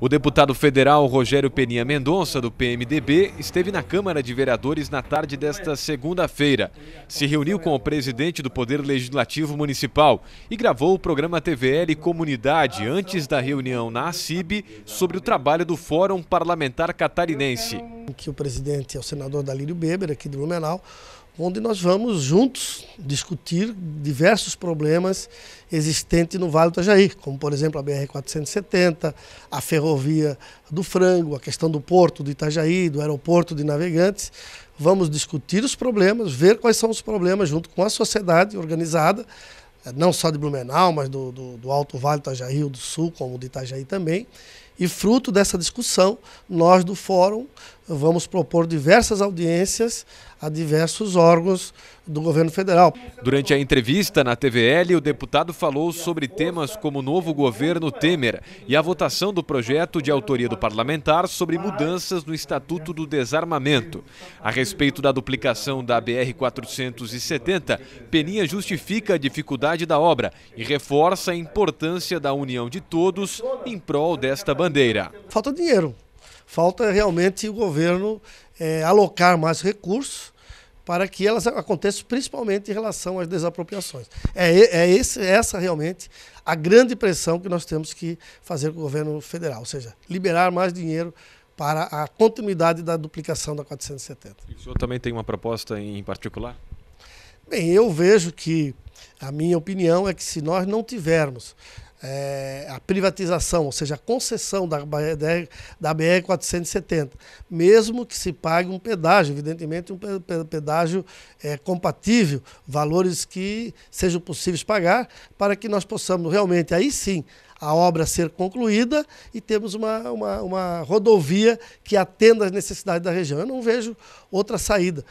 O deputado federal Rogério Peninha Mendonça, do PMDB, esteve na Câmara de Vereadores na tarde desta segunda-feira. Se reuniu com o presidente do Poder Legislativo Municipal e gravou o programa TVL Comunidade antes da reunião na ACIB sobre o trabalho do Fórum Parlamentar Catarinense que o presidente é o senador Dalírio Beber, aqui de Blumenau, onde nós vamos juntos discutir diversos problemas existentes no Vale do Itajaí, como por exemplo a BR-470, a ferrovia do frango, a questão do porto do Itajaí, do aeroporto de navegantes. Vamos discutir os problemas, ver quais são os problemas junto com a sociedade organizada, não só de Blumenau, mas do, do, do Alto Vale do Itajaí, do Sul, como do Itajaí também. E fruto dessa discussão, nós do Fórum vamos propor diversas audiências a diversos órgãos do governo federal. Durante a entrevista na TVL, o deputado falou sobre temas como o novo governo Temer e a votação do projeto de autoria do parlamentar sobre mudanças no Estatuto do Desarmamento. A respeito da duplicação da BR-470, Peninha justifica a dificuldade da obra e reforça a importância da união de todos em prol desta bandeira. Falta dinheiro. Falta realmente o governo é, alocar mais recursos para que elas aconteçam principalmente em relação às desapropriações. É, é esse, essa realmente a grande pressão que nós temos que fazer com o governo federal, ou seja, liberar mais dinheiro para a continuidade da duplicação da 470. E o senhor também tem uma proposta em particular? Bem, eu vejo que a minha opinião é que se nós não tivermos é, a privatização, ou seja, a concessão da, da BR-470, mesmo que se pague um pedágio, evidentemente um pedágio é, compatível, valores que sejam possíveis pagar, para que nós possamos realmente, aí sim, a obra ser concluída e temos uma, uma, uma, rodovia que atenda às necessidades da região. Eu não vejo outra saída.